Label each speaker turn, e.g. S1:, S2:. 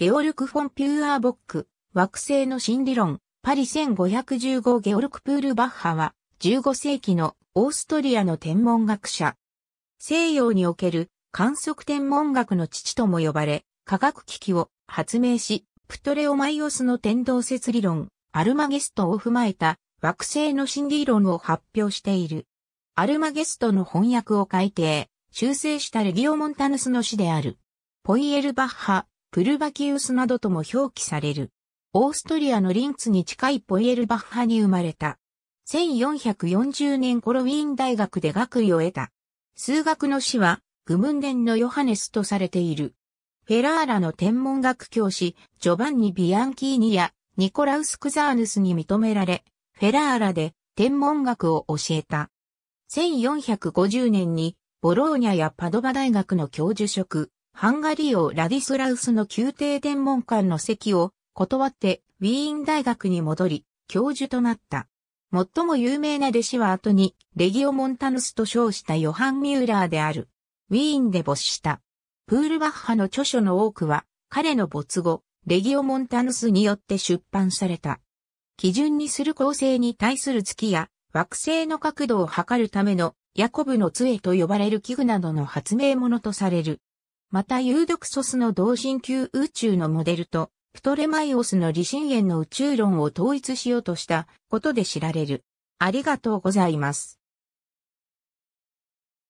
S1: ゲオルク・フォン・ピューアーボック、惑星の心理論、パリ1515ゲオルク・プール・バッハは、15世紀のオーストリアの天文学者。西洋における観測天文学の父とも呼ばれ、科学機器を発明し、プトレオマイオスの天動説理論、アルマゲストを踏まえた惑星の心理論を発表している。アルマゲストの翻訳を改訂、修正したレギオモンタヌスの詩である。ポイエル・バッハ、プルバキウスなどとも表記される。オーストリアのリンツに近いポイエルバッハに生まれた。1440年頃ウィーン大学で学位を得た。数学の師は、グムンデンのヨハネスとされている。フェラーラの天文学教師、ジョバンニ・ビアンキーニや、ニコラウス・クザーヌスに認められ、フェラーラで天文学を教えた。1450年に、ボローニャやパドバ大学の教授職、ハンガリー王ラディスラウスの宮廷天文館の席を断ってウィーン大学に戻り、教授となった。最も有名な弟子は後にレギオ・モンタヌスと称したヨハン・ミューラーである。ウィーンで没した。プールバッハの著書の多くは彼の没後、レギオ・モンタヌスによって出版された。基準にする構成に対する月や惑星の角度を測るためのヤコブの杖と呼ばれる器具などの発明物とされる。また有毒ソスの同心級宇宙のモデルと、プトレマイオスの理心円の宇宙論を統一しようとしたことで知られる。ありがとうございます。